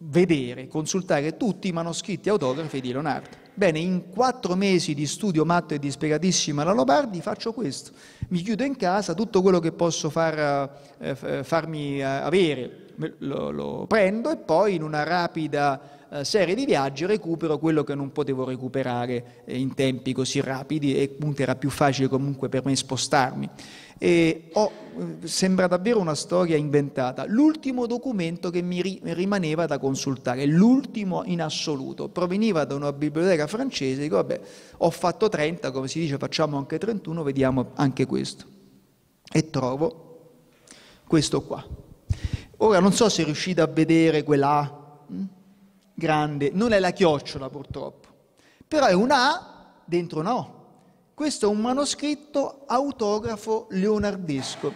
Speaker 1: vedere, consultare tutti i manoscritti autografi di Leonardo. Bene, in quattro mesi di studio matto e disperatissimo alla Lobardi faccio questo, mi chiudo in casa, tutto quello che posso far, eh, eh farmi eh, avere lo, lo, prendo e poi in una rapida eh, serie di viaggi recupero quello che non potevo recuperare eh, in tempi così rapidi e appunto era più facile comunque per me spostarmi. E ho, sembra davvero una storia inventata. L'ultimo documento che mi ri, rimaneva da consultare, l'ultimo in assoluto, proveniva da una biblioteca francese, dico vabbè, ho fatto 30, come si dice facciamo anche 31, vediamo anche questo. E trovo questo qua. Ora non so se riuscite a vedere quella A hm, grande, non è la chiocciola purtroppo, però è una A dentro una O. Questo è un manoscritto autografo leonardesco.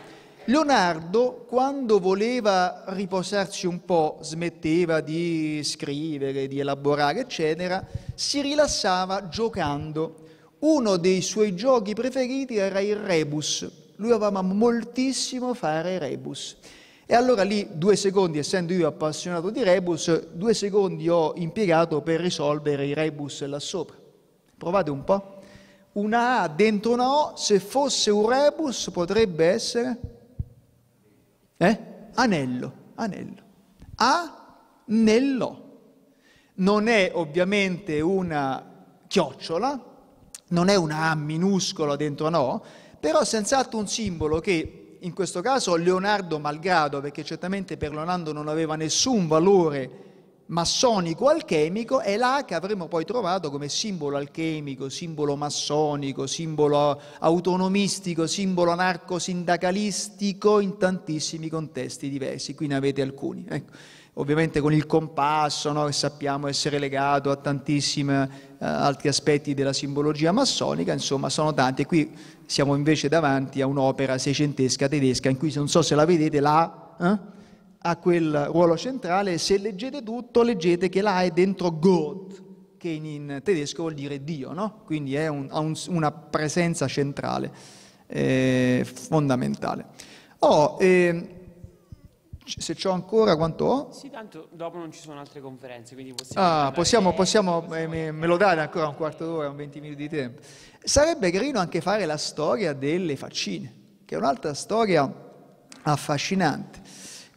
Speaker 1: Leonardo, quando voleva riposarsi un po', smetteva di scrivere, di elaborare, eccetera, si rilassava giocando. Uno dei suoi giochi preferiti era il rebus. Lui amava moltissimo fare rebus. E allora lì due secondi, essendo io appassionato di rebus, due secondi ho impiegato per risolvere i rebus là sopra. Provate un po'. Una A dentro una O, se fosse un rebus, potrebbe essere? Eh? Anello, anello. A nello. Non è ovviamente una chiocciola, non è una A minuscola dentro una O, però senz'altro un simbolo che in questo caso Leonardo Malgrado, perché certamente per Leonardo non aveva nessun valore massonico alchemico è là che avremmo poi trovato come simbolo alchemico, simbolo massonico, simbolo autonomistico, simbolo anarcosindacalistico in tantissimi contesti diversi, qui ne avete alcuni. Ecco. Ovviamente con il compasso, no, che sappiamo essere legato a tantissimi eh, altri aspetti della simbologia massonica, insomma sono tanti. E qui siamo invece davanti a un'opera seicentesca tedesca in cui, non so se la vedete, là. Eh? a quel ruolo centrale. Se leggete tutto, leggete che là è dentro God, che in, in, tedesco vuol dire Dio, no? quindi è un, ha un, una presenza centrale, eh, fondamentale. Oh, eh, se ho ancora quanto ho? Sì, tanto dopo non ci sono altre conferenze, quindi possiamo... Ah, possiamo, possiamo, possiamo... Eh, me, me, lo date ancora un quarto d'ora, un 20 minuti di tempo. Sarebbe carino anche fare la storia delle faccine, che è un'altra storia affascinante.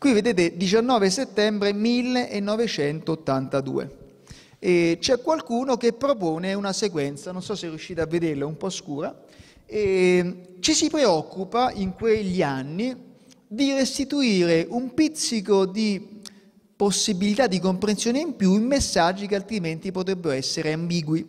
Speaker 1: Qui vedete 19 settembre 1982. E c'è qualcuno che propone una sequenza, non so se riuscite a vederla, è un po' scura, e ci si preoccupa in quegli anni di restituire un pizzico di possibilità di comprensione in più in messaggi che altrimenti potrebbero essere ambigui.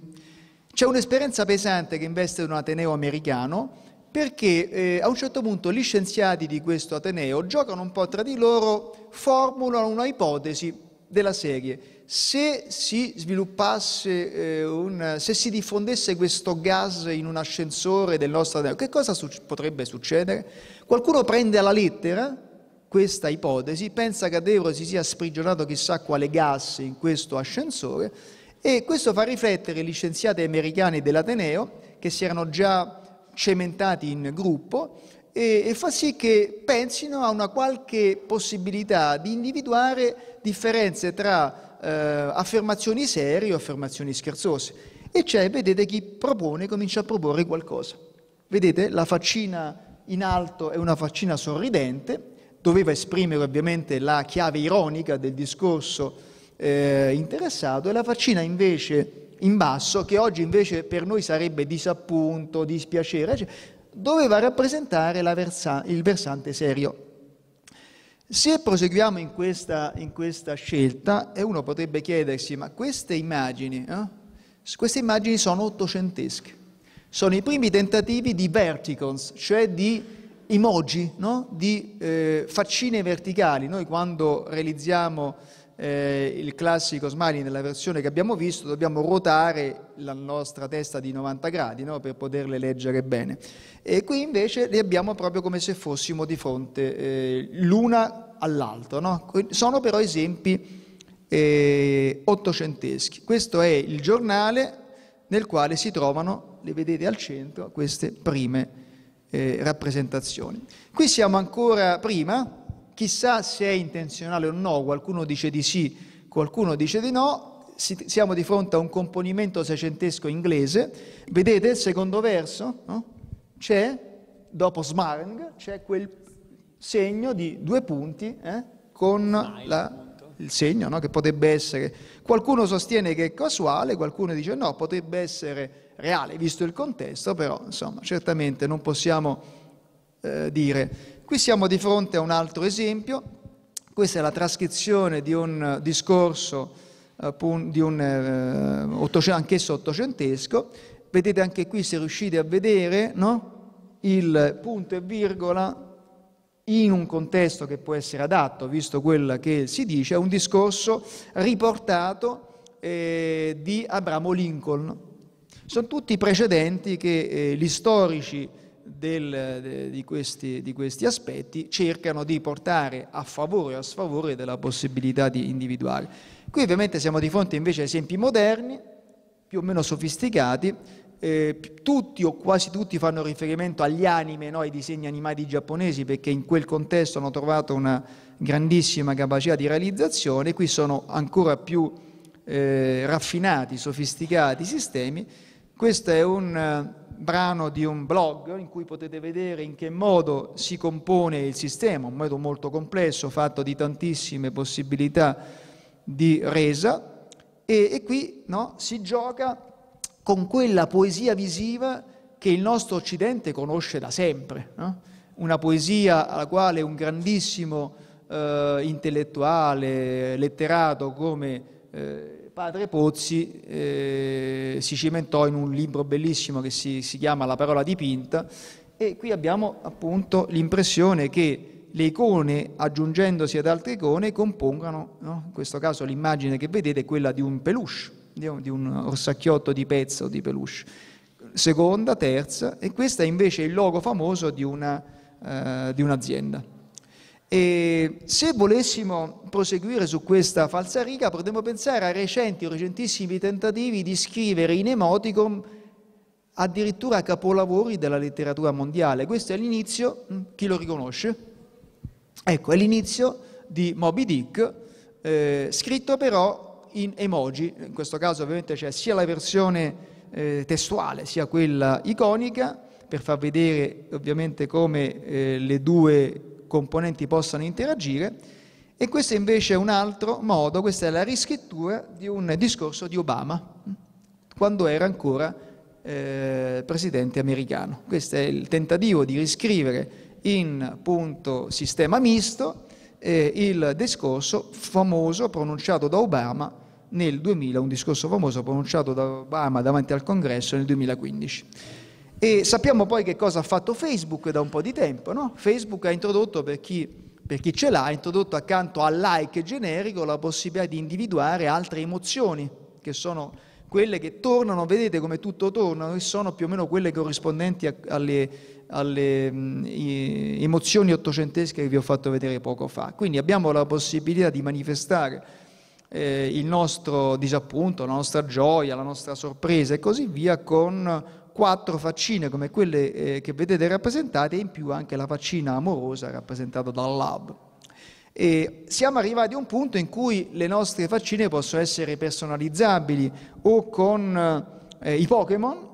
Speaker 1: C'è un'esperienza pesante che investe un ateneo americano perché eh, a un certo punto gli scienziati di questo Ateneo giocano un po' tra di loro, formulano una ipotesi della serie. Se si sviluppasse, eh, un, se si diffondesse questo gas in un ascensore del nostro Ateneo, che cosa su- potrebbe succedere? Qualcuno prende alla lettera questa ipotesi, pensa che a Devro si sia sprigionato chissà quale gas in questo ascensore e questo fa riflettere gli scienziati americani dell'Ateneo che si erano già cementati in gruppo e, e fa sì che pensino a una qualche possibilità di individuare differenze tra eh, affermazioni serie o affermazioni scherzose. E c'è, vedete, chi propone, comincia a proporre qualcosa. Vedete, la faccina in alto è una faccina sorridente, doveva esprimere ovviamente la chiave ironica del discorso eh, interessato, e la faccina invece in basso, che oggi invece per noi sarebbe disappunto, dispiacere, doveva rappresentare versa il versante serio. Se proseguiamo in questa, in questa, scelta, e uno potrebbe chiedersi, ma queste immagini, eh? queste immagini sono ottocentesche, sono i primi tentativi di verticals, cioè di emoji, no? di eh, faccine verticali. Noi quando realizziamo eh, il classico smiley nella versione che abbiamo visto, dobbiamo ruotare la nostra testa di 90 gradi no? per poterle leggere bene. E qui invece le abbiamo proprio come se fossimo di fronte eh, l'una all'altra. No? Sono però esempi eh, ottocenteschi. Questo è il giornale nel quale si trovano, le vedete al centro, queste prime eh, rappresentazioni. Qui siamo ancora prima, Chissà se è intenzionale o no, qualcuno dice di sì, qualcuno dice di no, siamo di fronte a un componimento seicentesco inglese, vedete il secondo verso? No? C'è, dopo Smarang, c'è quel segno di due punti eh? con la il segno no? che potrebbe essere. Qualcuno sostiene che è casuale, qualcuno dice no, potrebbe essere reale, visto il contesto, però insomma, certamente non possiamo eh, dire Qui siamo di fronte a un altro esempio, questa è la trascrizione di un eh, discorso eh, di un, eh, anch'esso ottocentesco, vedete anche qui se riuscite a vedere no? il punto e virgola in un contesto che può essere adatto, visto quello che si dice, è un discorso riportato eh, di Abramo Lincoln. Sono tutti precedenti che eh, gli storici del, de, di, questi, di, questi, aspetti cercano di portare a favore o a sfavore della possibilità di individuare. Qui ovviamente siamo di fronte invece a esempi moderni, più o meno sofisticati, eh, tutti o quasi tutti fanno riferimento agli anime, no, ai disegni animati giapponesi, perché in quel contesto hanno trovato una grandissima capacità di realizzazione, qui sono ancora più eh, raffinati, sofisticati i sistemi, questo è un eh, brano di un blog in cui potete vedere in che modo si compone il sistema, un modo molto complesso, fatto di tantissime possibilità di resa, e, e qui no, si gioca con quella poesia visiva che il nostro Occidente conosce da sempre, no? una poesia alla quale un grandissimo eh, intellettuale, letterato come eh, padre Pozzi eh, si cimentò in un libro bellissimo che si, si chiama La parola dipinta e qui abbiamo appunto l'impressione che le icone, aggiungendosi ad altre icone, compongano, no? in questo caso l'immagine che vedete è quella di un peluche, di un orsacchiotto di pezzo di peluche, seconda, terza, e questo è invece il logo famoso di, una, eh, di un'azienda. E se volessimo proseguire su questa falsariga, potremmo pensare a recenti o recentissimi tentativi di scrivere in emoticon addirittura capolavori della letteratura mondiale. Questo è l'inizio, mm, chi lo riconosce? Ecco, è l'inizio di Moby Dick, eh, scritto però in emoji, in questo caso ovviamente c'è sia la versione eh, testuale sia quella iconica, per far vedere ovviamente come eh, le due componenti possano interagire e questo invece è un altro modo, questa è la riscrittura di un discorso di Obama quando era ancora eh, presidente americano. Questo è il tentativo di riscrivere in punto sistema misto eh, il discorso famoso pronunciato da Obama nel 2000, un discorso famoso pronunciato da Obama davanti al congresso nel 2015. E sappiamo poi che cosa ha fatto Facebook da un po' di tempo, no? Facebook ha introdotto, per chi, per chi ce l'ha, ha introdotto accanto al like generico la possibilità di individuare altre emozioni, che sono quelle che tornano, vedete come tutto torna, che sono più o meno quelle corrispondenti a, alle, alle mh, mm, emozioni ottocentesche che vi ho fatto vedere poco fa. Quindi abbiamo la possibilità di manifestare eh, il nostro disappunto, la nostra gioia, la nostra sorpresa e così via con quattro faccine come quelle eh, che vedete rappresentate e in più anche la faccina amorosa rappresentata dal lab. E siamo arrivati a un punto in cui le nostre faccine possono essere personalizzabili o con eh, i Pokémon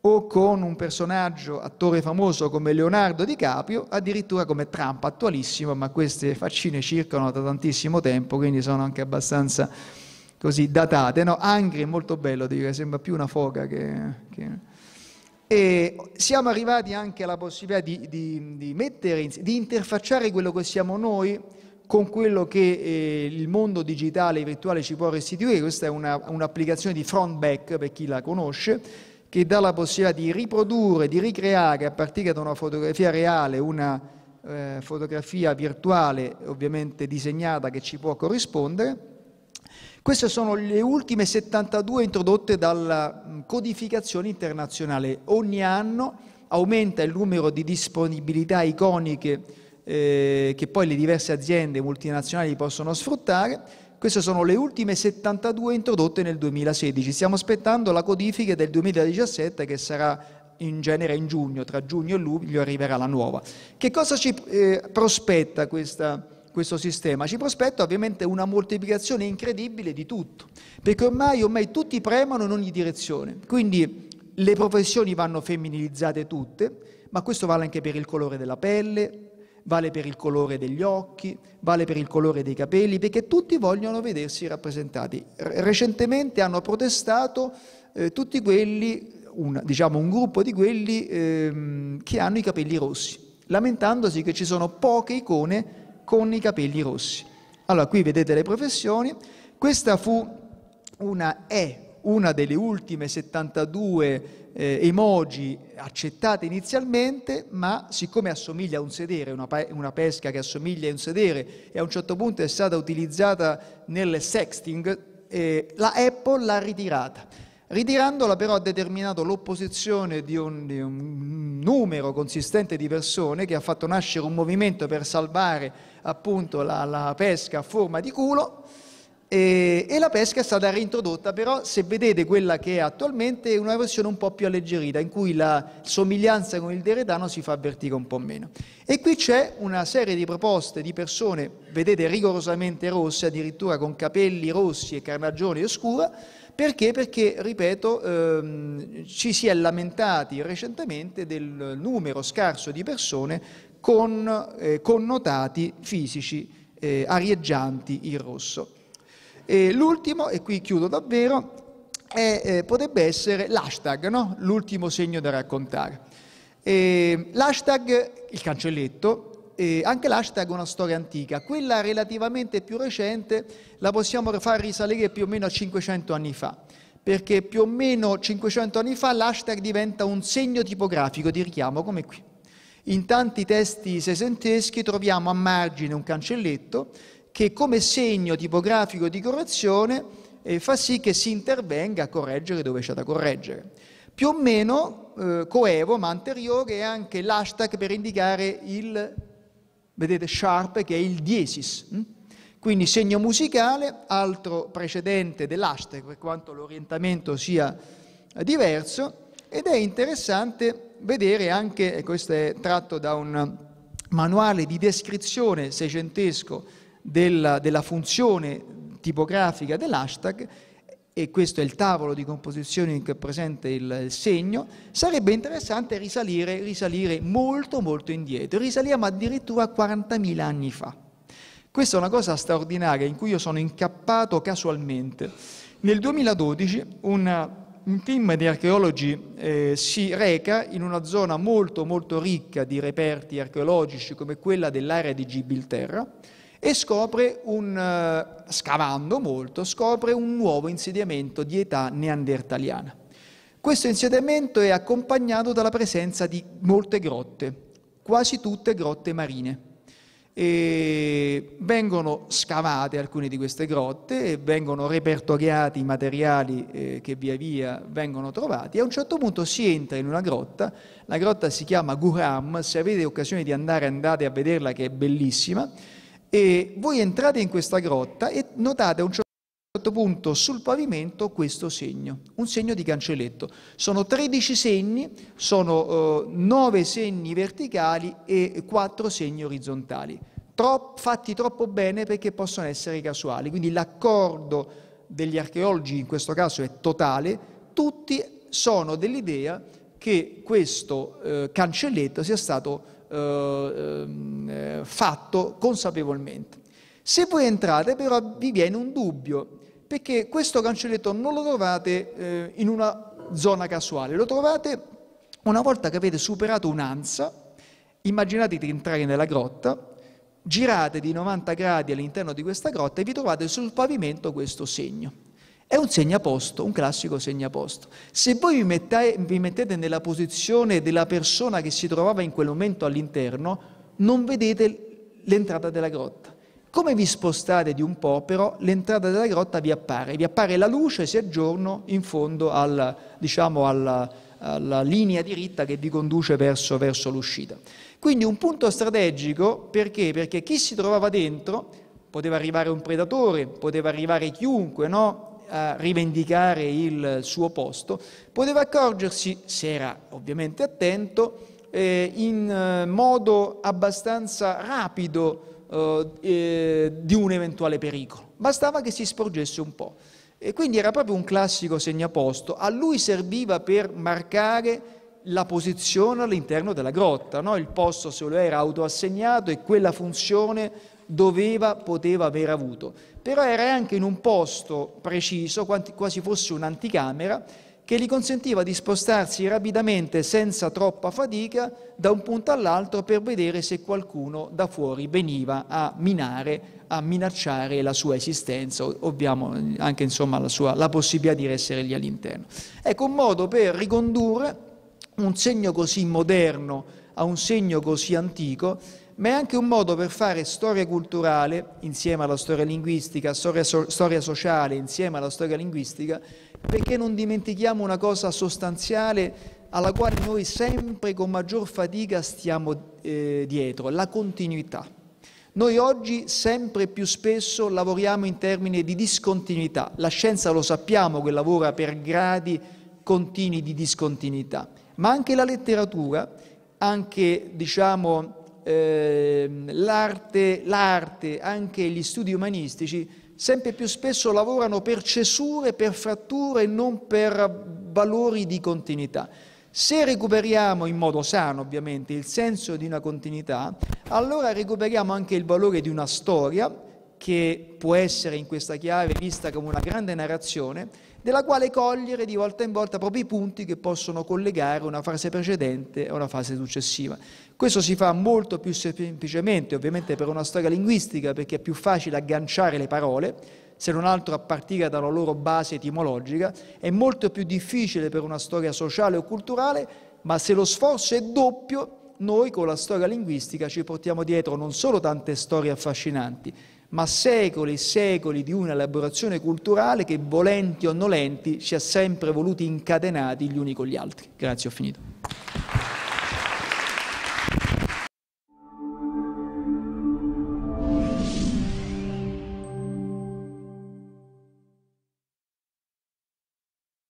Speaker 1: o con un personaggio, attore famoso come Leonardo DiCaprio, addirittura come Trump attualissimo, ma queste faccine circolano da tantissimo tempo, quindi sono anche abbastanza così datate. No? Angry è molto bello, dico, sembra più una foca che... che... E siamo arrivati anche alla possibilità di, di, di, mettere, di interfacciare quello che siamo noi con quello che eh, il mondo digitale e virtuale ci può restituire. Questa è una, un'applicazione di Frontback per chi la conosce, che dà la possibilità di riprodurre, di ricreare a partire da una fotografia reale una eh, fotografia virtuale, ovviamente disegnata, che ci può corrispondere queste sono le ultime 72 introdotte dalla mm, codificazione internazionale. Ogni anno aumenta il numero di disponibilità iconiche eh, che poi le diverse aziende multinazionali possono sfruttare. Queste sono le ultime 72 introdotte nel 2016. Stiamo aspettando la codifica del 2017 che sarà in genere in giugno, tra giugno e luglio arriverà la nuova. Che cosa ci eh, prospetta questa questo sistema, ci prospetta ovviamente una moltiplicazione incredibile di tutto, perché ormai, ormai tutti premono in ogni direzione, quindi le professioni vanno femminilizzate tutte, ma questo vale anche per il colore della pelle, vale per il colore degli occhi, vale per il colore dei capelli, perché tutti vogliono vedersi rappresentati. Recentemente hanno protestato eh, tutti quelli, un, diciamo un gruppo di quelli ehm, che hanno i capelli rossi, lamentandosi che ci sono poche icone con i capelli rossi. Allora, qui vedete le professioni. Questa fu una E una delle ultime 72 eh, emoji accettate inizialmente, ma siccome assomiglia a un sedere, una, una, pesca che assomiglia a un sedere e a un certo punto è stata utilizzata nel sexting, eh, la Apple l'ha ritirata. Ritirandola però ha determinato l'opposizione di un, di un, numero consistente di persone che ha fatto nascere un movimento per salvare appunto la, la pesca a forma di culo e, e, la pesca è stata reintrodotta però se vedete quella che è attualmente è una versione un po' più alleggerita in cui la somiglianza con il deretano si fa avvertire un po' meno e qui c'è una serie di proposte di persone vedete rigorosamente rosse addirittura con capelli rossi e carnagione oscura perché? Perché, ripeto, ehm, ci si è lamentati recentemente del numero scarso di persone con eh, connotati fisici eh, arieggianti in rosso. l'ultimo, e qui chiudo davvero, è, eh, potrebbe essere l'hashtag, no? l'ultimo segno da raccontare. l'hashtag, il cancelletto, eh, anche l'hashtag è una storia antica, quella relativamente più recente la possiamo far risalire più o meno a 500 anni fa, perché più o meno 500 anni fa l'hashtag diventa un segno tipografico di richiamo come qui. In tanti testi sesenteschi troviamo a margine un cancelletto che come segno tipografico di correzione eh, fa sì che si intervenga a correggere dove c'è da correggere. Più o meno eh, coevo ma anteriore è anche l'hashtag per indicare il vedete sharp che è il diesis. Hm? Quindi segno musicale, altro precedente dell'aster per quanto l'orientamento sia diverso, ed è interessante vedere anche, e questo è tratto da un manuale di descrizione seicentesco della, della funzione tipografica dell'hashtag, e questo è il tavolo di composizione in cui è presente il, il segno, sarebbe interessante risalire, risalire molto molto indietro, risaliamo addirittura a 40.000 anni fa. Questa è una cosa straordinaria in cui io sono incappato casualmente. Nel 2012 una un team di archeologi eh, si reca in una zona molto molto ricca di reperti archeologici come quella dell'area di Gibilterra e scopre un, eh, scavando molto, scopre un nuovo insediamento di età neandertaliana. Questo insediamento è accompagnato dalla presenza di molte grotte, quasi tutte grotte marine. E vengono scavate alcune di queste grotte, vengono repertoriati i materiali eh, che via via vengono trovati e a un certo punto si entra in una grotta, la grotta si chiama Guram, se avete occasione di andare andate a vederla che è bellissima, e voi entrate in questa grotta e notate a un certo punto sul pavimento questo segno, un segno di cancelletto. Sono 13 segni, sono eh, 9 segni verticali e 4 segni orizzontali, Tro fatti troppo bene perché possono essere casuali. Quindi l'accordo degli archeologi in questo caso è totale, tutti sono dell'idea che questo eh, cancelletto sia stato eh, ehm, eh, fatto consapevolmente. Se voi entrate però vi viene un dubbio, perché questo cancelletto non lo trovate eh, in una zona casuale, lo trovate una volta che avete superato un'ansa, immaginate di entrare nella grotta, girate di 90 gradi all'interno di questa grotta e vi trovate sul pavimento questo segno. È un segnaposto, un classico segnaposto. Se voi vi, mette, vi mettete nella posizione della persona che si trovava in quel momento all'interno, non vedete l'entrata della grotta. Come vi spostate di un po', però, l'entrata della grotta vi appare. Vi appare la luce, si aggiorno in fondo al, diciamo, alla, alla, linea diritta che vi conduce verso, verso l'uscita. Quindi un punto strategico, perché? Perché chi si trovava dentro poteva arrivare un predatore, poteva arrivare chiunque, no? a rivendicare il suo posto, poteva accorgersi, se era ovviamente attento, eh, in eh, modo abbastanza rapido eh, eh, di un eventuale pericolo. Bastava che si sporgesse un po'. E quindi era proprio un classico segnaposto. A lui serviva per marcare la posizione all'interno della grotta, no? il posto se lo era autoassegnato e quella funzione doveva, poteva aver avuto. Però era anche in un posto preciso, quasi fosse un'anticamera, che gli consentiva di spostarsi rapidamente, senza troppa fatica, da un punto all'altro per vedere se qualcuno da fuori veniva a minare, a minacciare la sua esistenza, ovviamo anche insomma, la, sua, la possibilità di essere lì all'interno. Ecco un modo per ricondurre un segno così moderno a un segno così antico, ma è anche un modo per fare storia culturale insieme alla storia linguistica, storia, so storia sociale insieme alla storia linguistica, perché non dimentichiamo una cosa sostanziale alla quale noi sempre con maggior fatica stiamo eh, dietro, la continuità. Noi oggi sempre più spesso lavoriamo in termini di discontinuità, la scienza lo sappiamo che lavora per gradi continui di discontinuità, ma anche la letteratura anche diciamo, eh, l'arte, l'arte, anche gli studi umanistici, sempre più spesso lavorano per cesure, per fratture e non per valori di continuità. Se recuperiamo in modo sano, ovviamente, il senso di una continuità, allora recuperiamo anche il valore di una storia che può essere in questa chiave vista come una grande narrazione della quale cogliere di volta in volta proprio i punti che possono collegare una fase precedente a una fase successiva. Questo si fa molto più semplicemente, ovviamente per una storia linguistica, perché è più facile agganciare le parole, se non altro a partire dalla loro base etimologica, è molto più difficile per una storia sociale o culturale, ma se lo sforzo è doppio, noi con la storia linguistica ci portiamo dietro non solo tante storie affascinanti, ma secoli e secoli di una elaborazione culturale che, volenti o nolenti, ci ha sempre voluti incatenati gli uni con gli altri. Grazie, ho finito.